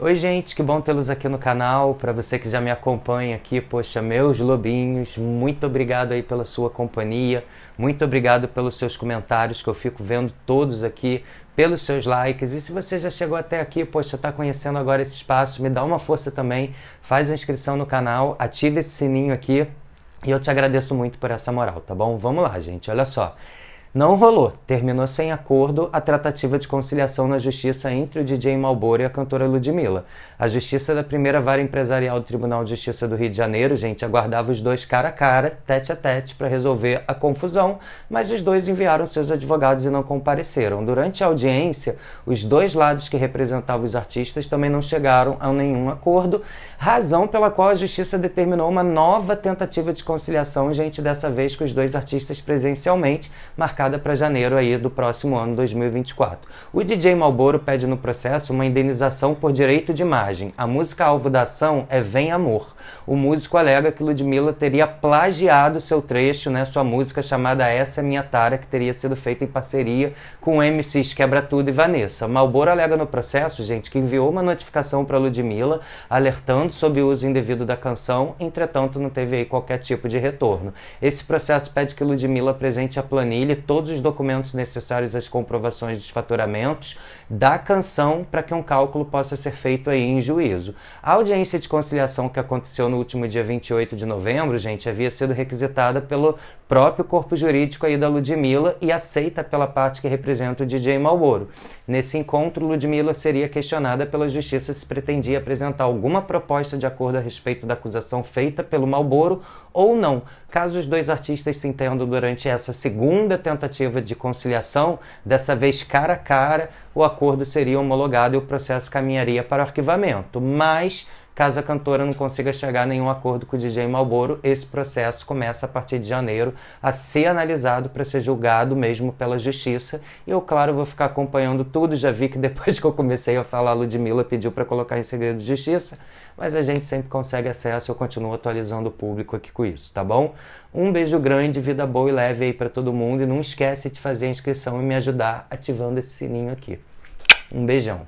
Oi, gente, que bom tê-los aqui no canal. Para você que já me acompanha aqui, poxa, meus lobinhos, muito obrigado aí pela sua companhia, muito obrigado pelos seus comentários que eu fico vendo todos aqui, pelos seus likes. E se você já chegou até aqui, poxa, está conhecendo agora esse espaço, me dá uma força também, faz a inscrição no canal, ative esse sininho aqui e eu te agradeço muito por essa moral, tá bom? Vamos lá, gente, olha só. Não rolou. Terminou sem acordo a tratativa de conciliação na justiça entre o DJ Malboro e a cantora Ludmilla. A justiça da primeira vara empresarial do Tribunal de Justiça do Rio de Janeiro, gente, aguardava os dois cara a cara, tete a tete, para resolver a confusão, mas os dois enviaram seus advogados e não compareceram. Durante a audiência, os dois lados que representavam os artistas também não chegaram a nenhum acordo, razão pela qual a justiça determinou uma nova tentativa de conciliação, gente, dessa vez com os dois artistas presencialmente, marcando marcada para janeiro aí do próximo ano 2024. O DJ Malboro pede no processo uma indenização por direito de imagem. A música alvo da ação é Vem Amor. O músico alega que Ludmilla teria plagiado seu trecho, né, sua música chamada Essa é Minha Tara, que teria sido feita em parceria com MCs Quebra Tudo e Vanessa. Malboro alega no processo, gente, que enviou uma notificação para Ludmilla alertando sobre o uso indevido da canção, entretanto não teve aí qualquer tipo de retorno. Esse processo pede que Ludmilla apresente a planilha todos os documentos necessários às comprovações dos faturamentos da canção para que um cálculo possa ser feito aí em juízo. A audiência de conciliação que aconteceu no último dia 28 de novembro, gente, havia sido requisitada pelo próprio corpo jurídico aí da Ludmilla e aceita pela parte que representa o DJ Malboro. Nesse encontro, Ludmilla seria questionada pela justiça se pretendia apresentar alguma proposta de acordo a respeito da acusação feita pelo Malboro ou não. Caso os dois artistas se entendam durante essa segunda tentativa tentativa de conciliação, dessa vez cara a cara, o acordo seria homologado e o processo caminharia para o arquivamento. Mas, caso a cantora não consiga chegar a nenhum acordo com o DJ Malboro, esse processo começa a partir de janeiro a ser analisado para ser julgado mesmo pela justiça. E eu, claro, vou ficar acompanhando tudo. Já vi que depois que eu comecei a falar, a Ludmilla pediu para colocar em segredo de justiça, mas a gente sempre consegue acesso. Eu continuo atualizando o público aqui com isso, tá bom? Um beijo grande, vida boa e leve aí para todo mundo. E não esquece de fazer a inscrição e me ajudar ativando esse sininho aqui. Um beijão.